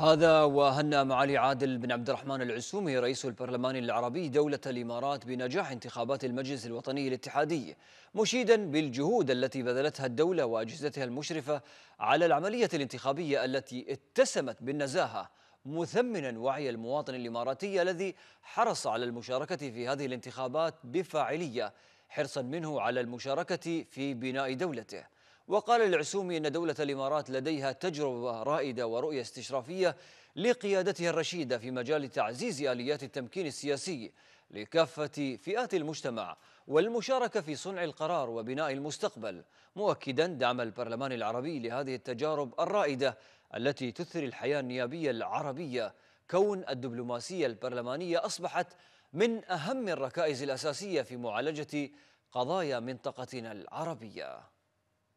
هذا وهنا معالي عادل بن عبد الرحمن العسومي رئيس البرلمان العربي دولة الإمارات بنجاح انتخابات المجلس الوطني الاتحادي مشيدا بالجهود التي بذلتها الدولة وأجهزتها المشرفة على العملية الانتخابية التي اتسمت بالنزاهة مثمنا وعي المواطن الإماراتي الذي حرص على المشاركة في هذه الانتخابات بفاعلية حرصا منه على المشاركة في بناء دولته وقال العسومي أن دولة الإمارات لديها تجربة رائدة ورؤية استشرافية لقيادتها الرشيدة في مجال تعزيز آليات التمكين السياسي لكافة فئات المجتمع والمشاركة في صنع القرار وبناء المستقبل مؤكدا دعم البرلمان العربي لهذه التجارب الرائدة التي تثري الحياة النيابية العربية كون الدبلوماسية البرلمانية أصبحت من أهم الركائز الأساسية في معالجة قضايا منطقتنا العربية